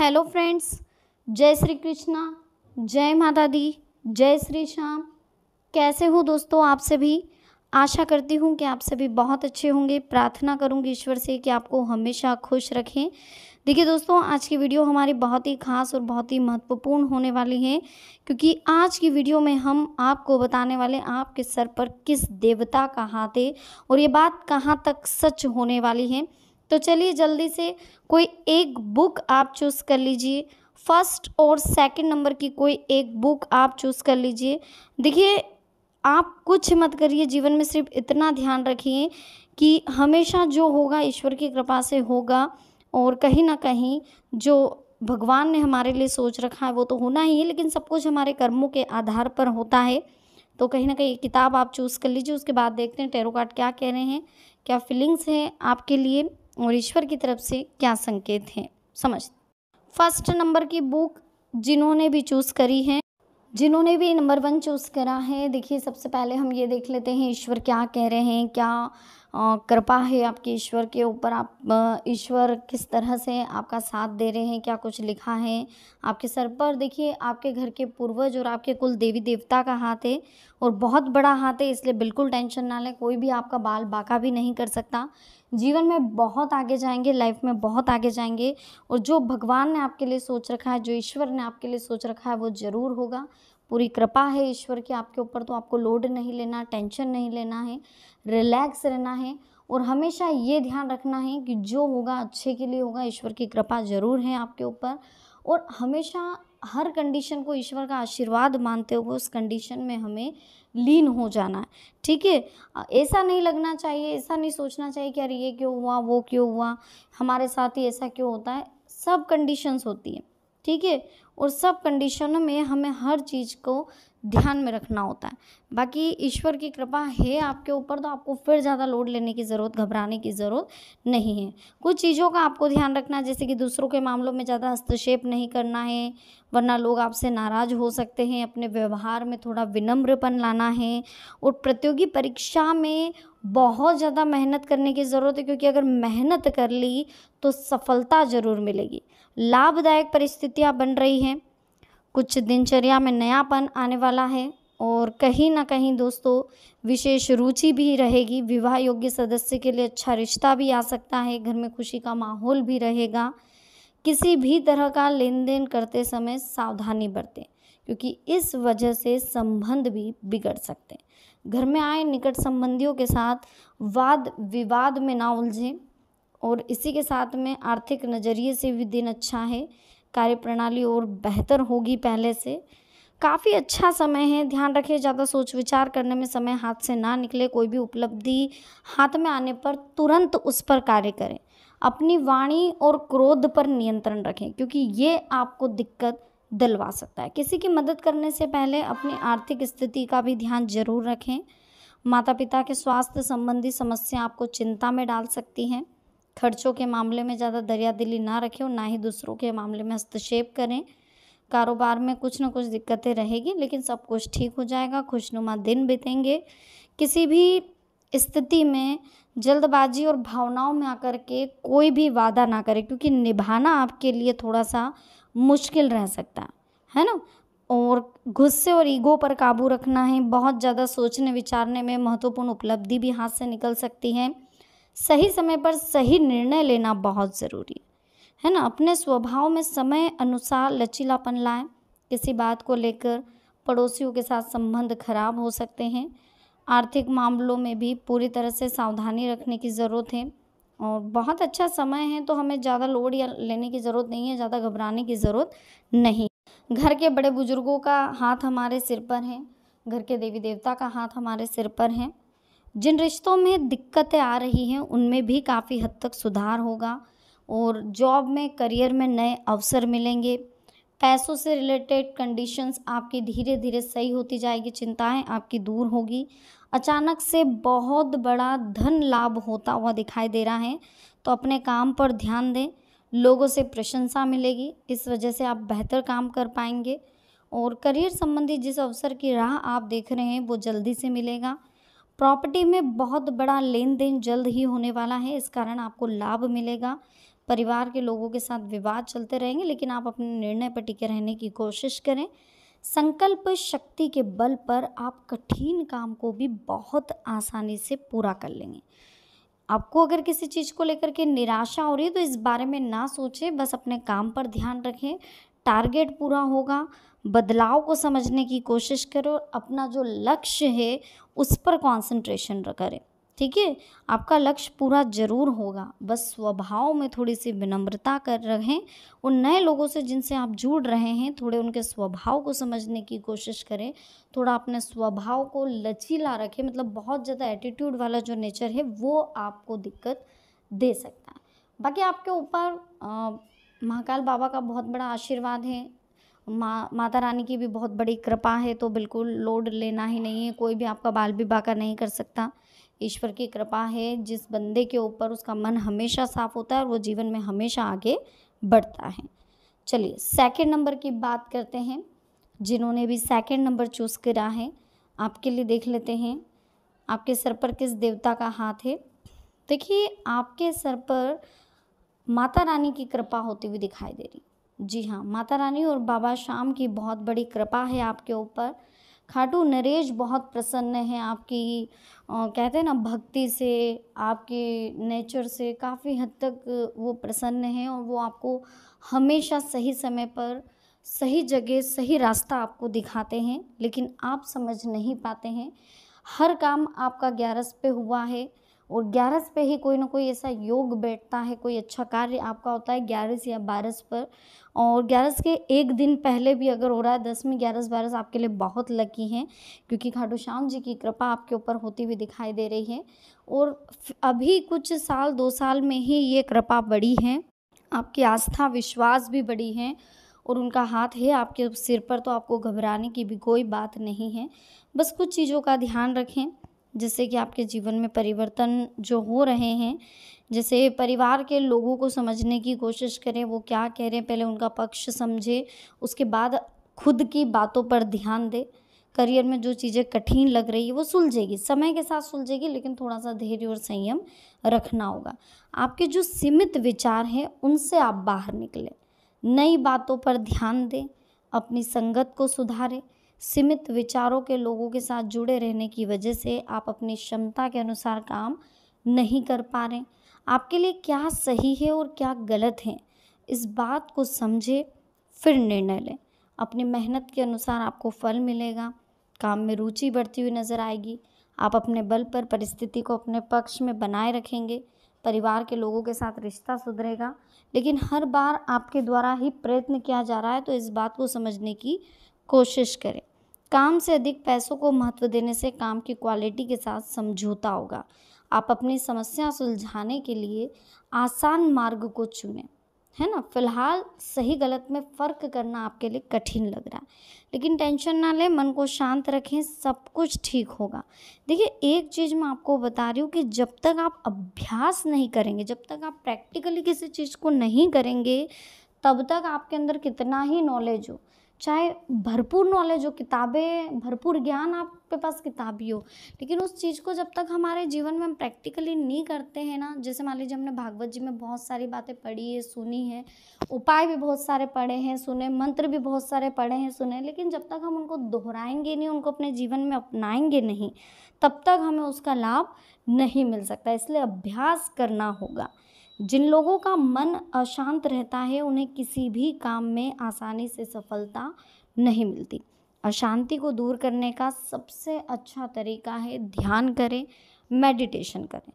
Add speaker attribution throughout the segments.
Speaker 1: hello friends जय श्री कृष्णा जय माता दी जय श्री श्याम कैसे हो दोस्तों आप सभी आशा करती हूँ कि आप सभी बहुत अच्छे होंगे प्रार्थना करूँगी ईश्वर से कि आपको हमेशा खुश रखें देखिए दोस्तों आज की वीडियो हमारी बहुत ही खास और बहुत ही महत्वपूर्ण होने वाली है क्योंकि आज की वीडियो में हम आपको बताने वाले आपके सर पर किस देवता का हाथ है और ये बात कहाँ तक सच होने वाली है तो चलिए जल्दी से कोई एक बुक आप चूज़ कर लीजिए फर्स्ट और सेकंड नंबर की कोई एक बुक आप चूज़ कर लीजिए देखिए आप कुछ मत करिए जीवन में सिर्फ इतना ध्यान रखिए कि हमेशा जो होगा ईश्वर की कृपा से होगा और कहीं ना कहीं जो भगवान ने हमारे लिए सोच रखा है वो तो होना ही है लेकिन सब कुछ हमारे कर्मों के आधार पर होता है तो कहीं ना कहीं किताब आप चूज़ कर लीजिए उसके बाद देखते हैं टेरोकार्ड क्या कह रहे हैं क्या फीलिंग्स हैं आपके लिए और ईश्वर की तरफ से क्या संकेत हैं समझ फर्स्ट नंबर की बुक जिन्होंने भी चूज़ करी है जिन्होंने भी नंबर वन चूज़ करा है देखिए सबसे पहले हम ये देख लेते हैं ईश्वर क्या कह रहे हैं क्या कृपा है आपके ईश्वर के ऊपर आप ईश्वर किस तरह से आपका साथ दे रहे हैं क्या कुछ लिखा है आपके सर पर देखिए आपके घर के पूर्वज और आपके कुल देवी देवता का हाथ है और बहुत बड़ा हाथ है इसलिए बिल्कुल टेंशन ना लें कोई भी आपका बाल बाका भी नहीं कर सकता जीवन में बहुत आगे जाएंगे लाइफ में बहुत आगे जाएंगे और जो भगवान ने आपके लिए सोच रखा है जो ईश्वर ने आपके लिए सोच रखा है वो ज़रूर होगा पूरी कृपा है ईश्वर की आपके ऊपर तो आपको लोड नहीं लेना टेंशन नहीं लेना है रिलैक्स रहना है और हमेशा ये ध्यान रखना है कि जो होगा अच्छे के लिए होगा ईश्वर की कृपा ज़रूर है आपके ऊपर और हमेशा हर कंडीशन को ईश्वर का आशीर्वाद मानते हुए उस कंडीशन में हमें लीन हो जाना है ठीक है ऐसा नहीं लगना चाहिए ऐसा नहीं सोचना चाहिए कि अरे ये क्यों हुआ वो क्यों हुआ हमारे साथ ही ऐसा क्यों होता है सब कंडीशंस होती है ठीक है और सब कंडीशनों में हमें हर चीज़ को ध्यान में रखना होता है बाकी ईश्वर की कृपा है आपके ऊपर तो आपको फिर ज़्यादा लोड लेने की ज़रूरत घबराने की ज़रूरत नहीं है कुछ चीज़ों का आपको ध्यान रखना है जैसे कि दूसरों के मामलों में ज़्यादा हस्तक्षेप नहीं करना है वरना लोग आपसे नाराज़ हो सकते हैं अपने व्यवहार में थोड़ा विनम्रपन लाना है और प्रतियोगी परीक्षा में बहुत ज़्यादा मेहनत करने की ज़रूरत है क्योंकि अगर मेहनत कर ली तो सफलता ज़रूर मिलेगी लाभदायक परिस्थितियाँ बन रही हैं कुछ दिनचर्या में नयापन आने वाला है और कहीं ना कहीं दोस्तों विशेष रुचि भी रहेगी विवाह योग्य सदस्य के लिए अच्छा रिश्ता भी आ सकता है घर में खुशी का माहौल भी रहेगा किसी भी तरह का लेन देन करते समय सावधानी बरतें क्योंकि इस वजह से संबंध भी बिगड़ सकते हैं घर में आए निकट संबंधियों के साथ वाद विवाद में ना उलझें और इसी के साथ में आर्थिक नज़रिए से भी दिन अच्छा है कार्यप्रणाली और बेहतर होगी पहले से काफ़ी अच्छा समय है ध्यान रखिए ज़्यादा सोच विचार करने में समय हाथ से ना निकले कोई भी उपलब्धि हाथ में आने पर तुरंत उस पर कार्य करें अपनी वाणी और क्रोध पर नियंत्रण रखें क्योंकि ये आपको दिक्कत दिलवा सकता है किसी की मदद करने से पहले अपनी आर्थिक स्थिति का भी ध्यान जरूर रखें माता पिता के स्वास्थ्य संबंधी समस्या आपको चिंता में डाल सकती हैं खर्चों के मामले में ज़्यादा दरिया दिली ना रखें और ना ही दूसरों के मामले में हस्तक्षेप करें कारोबार में कुछ ना कुछ दिक्कतें रहेगी लेकिन सब कुछ ठीक हो जाएगा खुशनुमा दिन बीतेंगे किसी भी स्थिति में जल्दबाजी और भावनाओं में आकर के कोई भी वादा ना करें क्योंकि निभाना आपके लिए थोड़ा सा मुश्किल रह सकता है ना और गुस्से और ईगो पर काबू रखना है बहुत ज़्यादा सोचने विचारने में महत्वपूर्ण उपलब्धि भी हाथ से निकल सकती है सही समय पर सही निर्णय लेना बहुत ज़रूरी है ना अपने स्वभाव में समय अनुसार लचीलापन लाएं किसी बात को लेकर पड़ोसियों के साथ संबंध खराब हो सकते हैं आर्थिक मामलों में भी पूरी तरह से सावधानी रखने की ज़रूरत है और बहुत अच्छा समय है तो हमें ज़्यादा लोड या लेने की ज़रूरत नहीं है ज़्यादा घबराने की ज़रूरत नहीं घर के बड़े बुजुर्गों का हाथ हमारे सिर पर है घर के देवी देवता का हाथ हमारे सिर पर है जिन रिश्तों में दिक्कतें आ रही हैं उनमें भी काफ़ी हद तक सुधार होगा और जॉब में करियर में नए अवसर मिलेंगे पैसों से रिलेटेड कंडीशंस आपकी धीरे धीरे सही होती जाएगी चिंताएं आपकी दूर होगी अचानक से बहुत बड़ा धन लाभ होता हुआ दिखाई दे रहा है तो अपने काम पर ध्यान दें लोगों से प्रशंसा मिलेगी इस वजह से आप बेहतर काम कर पाएंगे और करियर संबंधी जिस अवसर की राह आप देख रहे हैं वो जल्दी से मिलेगा प्रॉपर्टी में बहुत बड़ा लेन देन जल्द ही होने वाला है इस कारण आपको लाभ मिलेगा परिवार के लोगों के साथ विवाद चलते रहेंगे लेकिन आप अपने निर्णय पर टिके रहने की कोशिश करें संकल्प शक्ति के बल पर आप कठिन काम को भी बहुत आसानी से पूरा कर लेंगे आपको अगर किसी चीज़ को लेकर के निराशा हो रही है तो इस बारे में ना सोचें बस अपने काम पर ध्यान रखें टारगेट पूरा होगा बदलाव को समझने की कोशिश करें और अपना जो लक्ष्य है उस पर कंसंट्रेशन करें ठीक है आपका लक्ष्य पूरा जरूर होगा बस स्वभाव में थोड़ी सी विनम्रता कर रखें उन नए लोगों से जिनसे आप जुड़ रहे हैं थोड़े उनके स्वभाव को समझने की कोशिश करें थोड़ा अपने स्वभाव को लचीला रखें मतलब बहुत ज़्यादा एटीट्यूड वाला जो नेचर है वो आपको दिक्कत दे सकता है बाकी आपके ऊपर महाकाल बाबा का बहुत बड़ा आशीर्वाद है माँ माता रानी की भी बहुत बड़ी कृपा है तो बिल्कुल लोड लेना ही नहीं है कोई भी आपका बाल भी बाका नहीं कर सकता ईश्वर की कृपा है जिस बंदे के ऊपर उसका मन हमेशा साफ होता है और वो जीवन में हमेशा आगे बढ़ता है चलिए सेकंड नंबर की बात करते हैं जिन्होंने भी सेकंड नंबर चूज़ करा है आपके लिए देख लेते हैं आपके सर पर किस देवता का हाथ है देखिए आपके सर पर माता रानी की कृपा होती हुई दिखाई दे रही जी हाँ माता रानी और बाबा श्याम की बहुत बड़ी कृपा है आपके ऊपर खाटू नरेश बहुत प्रसन्न है आपकी आ, कहते हैं ना भक्ति से आपके नेचर से काफ़ी हद तक वो प्रसन्न हैं और वो आपको हमेशा सही समय पर सही जगह सही रास्ता आपको दिखाते हैं लेकिन आप समझ नहीं पाते हैं हर काम आपका ग्यारस पे हुआ है और ग्यारस पे ही कोई ना कोई ऐसा योग बैठता है कोई अच्छा कार्य आपका होता है ग्यारस या बारस पर और ग्यारस के एक दिन पहले भी अगर हो रहा है दस में ग्यारस बारस आपके लिए बहुत लकी हैं क्योंकि खाटू श्याम जी की कृपा आपके ऊपर होती हुई दिखाई दे रही है और अभी कुछ साल दो साल में ही ये कृपा बढ़ी है आपकी आस्था विश्वास भी बढ़ी है और उनका हाथ है आपके सिर पर तो आपको घबराने की भी कोई बात नहीं है बस कुछ चीज़ों का ध्यान रखें जिससे कि आपके जीवन में परिवर्तन जो हो रहे हैं जैसे परिवार के लोगों को समझने की कोशिश करें वो क्या कह रहे हैं पहले उनका पक्ष समझे उसके बाद खुद की बातों पर ध्यान दे करियर में जो चीज़ें कठिन लग रही है वो सुलझेगी समय के साथ सुलझेगी लेकिन थोड़ा सा धैर्य और संयम रखना होगा आपके जो सीमित विचार हैं उनसे आप बाहर निकलें नई बातों पर ध्यान दें अपनी संगत को सुधारें सीमित विचारों के लोगों के साथ जुड़े रहने की वजह से आप अपनी क्षमता के अनुसार काम नहीं कर पा रहे आपके लिए क्या सही है और क्या गलत है इस बात को समझे फिर निर्णय लें अपनी मेहनत के अनुसार आपको फल मिलेगा काम में रुचि बढ़ती हुई नज़र आएगी आप अपने बल पर परिस्थिति को अपने पक्ष में बनाए रखेंगे परिवार के लोगों के साथ रिश्ता सुधरेगा लेकिन हर बार आपके द्वारा ही प्रयत्न किया जा रहा है तो इस बात को समझने की कोशिश करें काम से अधिक पैसों को महत्व देने से काम की क्वालिटी के साथ समझौता होगा आप अपनी समस्या सुलझाने के लिए आसान मार्ग को चुने है ना फिलहाल सही गलत में फ़र्क करना आपके लिए कठिन लग रहा है लेकिन टेंशन ना लें मन को शांत रखें सब कुछ ठीक होगा देखिए एक चीज़ मैं आपको बता रही हूँ कि जब तक आप अभ्यास नहीं करेंगे जब तक आप प्रैक्टिकली किसी चीज़ को नहीं करेंगे तब तक आपके अंदर कितना ही नॉलेज हो चाहे भरपूर नॉलेज हो किताबें भरपूर ज्ञान आपके पास किताब ही हो लेकिन उस चीज़ को जब तक हमारे जीवन में हम प्रैक्टिकली नहीं करते हैं ना जैसे मान लीजिए हमने भागवत जी में बहुत सारी बातें पढ़ी है सुनी है उपाय भी बहुत सारे पढ़े हैं सुने मंत्र भी बहुत सारे पढ़े हैं सुने लेकिन जब तक हम उनको दोहराएंगे नहीं उनको अपने जीवन में अपनाएंगे नहीं तब तक हमें उसका लाभ नहीं मिल सकता इसलिए अभ्यास करना होगा जिन लोगों का मन अशांत रहता है उन्हें किसी भी काम में आसानी से सफलता नहीं मिलती अशांति को दूर करने का सबसे अच्छा तरीका है ध्यान करें मेडिटेशन करें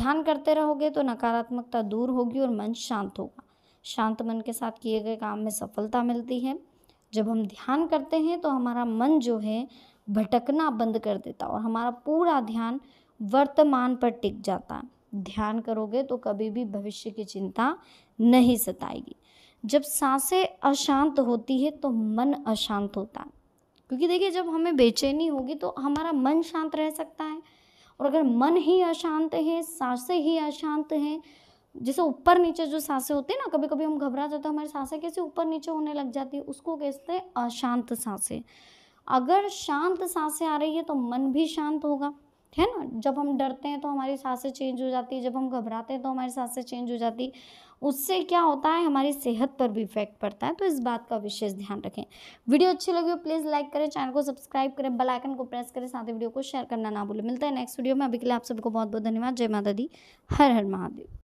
Speaker 1: ध्यान करते रहोगे तो नकारात्मकता दूर होगी और मन शांत होगा शांत मन के साथ किए गए काम में सफलता मिलती है जब हम ध्यान करते हैं तो हमारा मन जो है भटकना बंद कर देता और हमारा पूरा ध्यान वर्तमान पर टिक जाता है ध्यान करोगे तो कभी भी भविष्य की चिंता नहीं सताएगी जब सांसें अशांत होती है तो मन अशांत होता है क्योंकि देखिए जब हमें बेचैनी होगी तो हमारा मन शांत रह सकता है और अगर मन ही अशांत है सांसें ही अशांत हैं जैसे ऊपर नीचे जो सांसें होती है ना कभी कभी हम घबरा जाते हैं हमारी सांसें कैसे ऊपर नीचे होने लग जाती है उसको कहते हैं अशांत सांसें अगर शांत सांसें आ रही है तो मन भी शांत होगा है ना जब हम डरते हैं तो हमारी सांसें चेंज हो जाती है जब हम घबराते हैं तो हमारी सांसें चेंज हो जाती उससे क्या होता है हमारी सेहत पर भी इफेक्ट पड़ता है तो इस बात का विशेष ध्यान रखें वीडियो अच्छी लगी हो प्लीज़ लाइक करें चैनल को सब्सक्राइब करें बेल आइकन को प्रेस करें साथ ही वीडियो को शेयर करना ना भूलें मिलता है नेक्स्ट वीडियो में अभी के लिए आप सबको बहुत बहुत धन्यवाद जय माता दी हर हर महादेव